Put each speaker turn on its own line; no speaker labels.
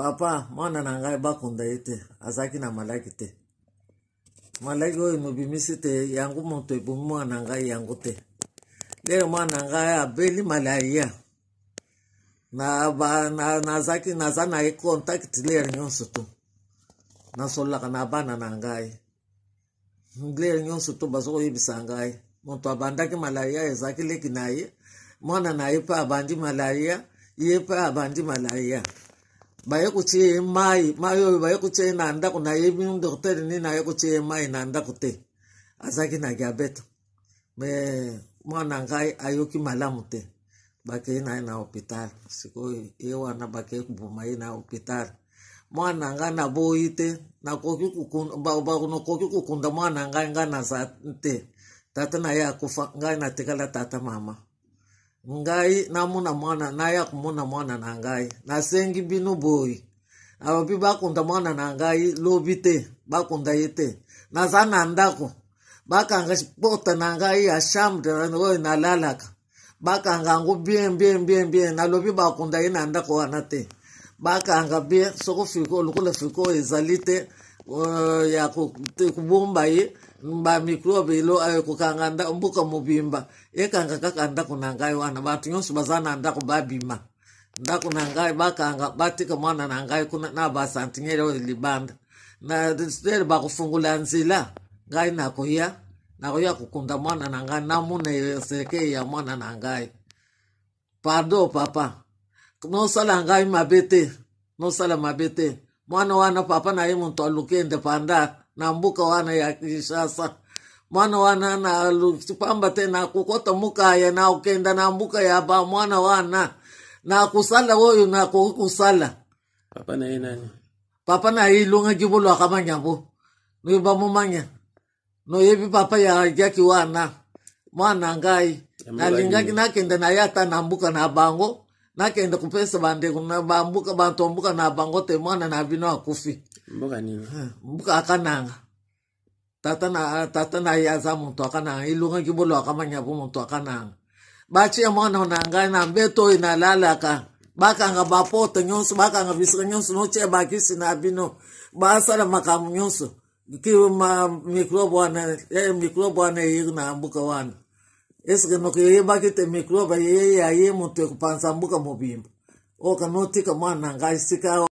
papa mwana na ngai bakunda ye te azalaki na malaki te malaki oyo mobimisi te yango moto ebomi mwana na ngai yango te lelo mwana na ngai abeli malaria nazalaki naza na ye contact lere nyonso to nasololaka na bana na ngai lere nyonso to baza koyebisa ngai moto abandaki malaria ezalaki leki na ye mwana na ye mpe abandi malaria ye mpe abandi malaria bayeko tie ye mai mai oyo bayeko tie ye na ndako nayebi docteur nini ayeko tie ye mai na ndako te azalaki na diabete me mwana ngai ayoki malamu te bakei na ye na hôpital sikoyo ye wana bakei koboma ye na hôpital mwana ngai naboyi te nakoki kokunda mwana ngai ngai naza te tata na ye akufa ngai natikala tata mama ngai namona mwana naya komona mwana na ngai nasengi bino boyi ababi bakunda mwana na ngai lobi te bakunda ye te naza na ndako bakanga pota na ngai ya chambre oyo nalalaka bakanga yango bien bien bien bien nalobi bakunda ye na ndako wana te bakanga bien soko frigo lokola frigo ezali te uh, ya kobomba ye bamikrobe ekokanga mbuka mobimba ekanga kaka ndako na ngai wana bato nyonso baza na ndako babima ndako na ngai bakanga batika mwana na ngai kuna na basantinere oyo libanda na ere bakofungola nzela ngai nakoya nakoya kokunda mwana na ngai namona eseke ya mwana na ngai pardon papa nosala ngai mabe te nosala mabe te mwana wana papa na ye muntu aluki independant na mbuka wana ya kinshasa mwana wana na aluki pamba te na kokota muka ye na okenda na mbuka ya ba mwana wana na kusala oyo na koki kusala papa na ye nani papa na ye ilungaki bolwaka manyambo noyeba momanya noyebi papa yayaki wana mwana ngai nalingaki nakende na ye ata na mbuka na bango nakende kopesa bandeko bambuka bato mbuka na bango te mwana na bino akufi mbuka akananga tata na ye aza moto akananga elongaki bolo akamanyabo moto akananga batia mwana na ngai na mbeto oyo nalalaka bakanga baporte nyonso bakanga bisika nyonso notia bakisi na bino basala makambo nyonso mikrobe wana eyeri eh, na mbuka wana esike nokuyoye bakite mikroba yeye yaye muntu ekupansambuka okanotika mwana isika